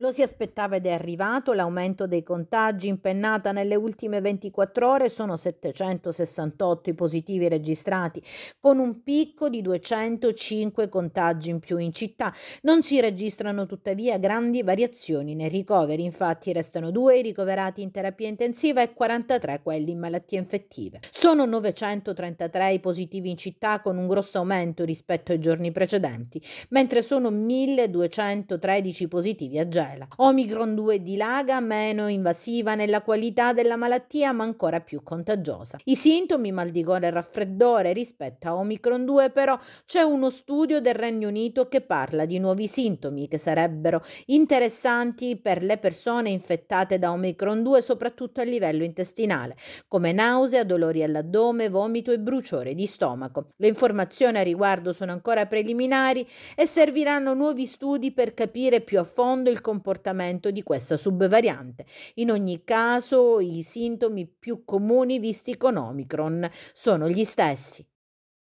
Lo si aspettava ed è arrivato l'aumento dei contagi impennata nelle ultime 24 ore sono 768 i positivi registrati con un picco di 205 contagi in più in città. Non si registrano tuttavia grandi variazioni nei ricoveri, infatti restano due i ricoverati in terapia intensiva e 43 quelli in malattie infettive. Sono 933 i positivi in città con un grosso aumento rispetto ai giorni precedenti, mentre sono 1213 positivi a Genova tutela. Omicron 2 dilaga, meno invasiva nella qualità della malattia ma ancora più contagiosa. I sintomi, mal di gola e raffreddore rispetto a Omicron 2 però c'è uno studio del Regno Unito che parla di nuovi sintomi che sarebbero interessanti per le persone infettate da Omicron 2 soprattutto a livello intestinale, come nausea, dolori all'addome, vomito e bruciore di stomaco. Le informazioni a riguardo sono ancora preliminari e serviranno nuovi studi per capire più a fondo il comportamento comportamento di questa subvariante. In ogni caso, i sintomi più comuni visti con Omicron sono gli stessi.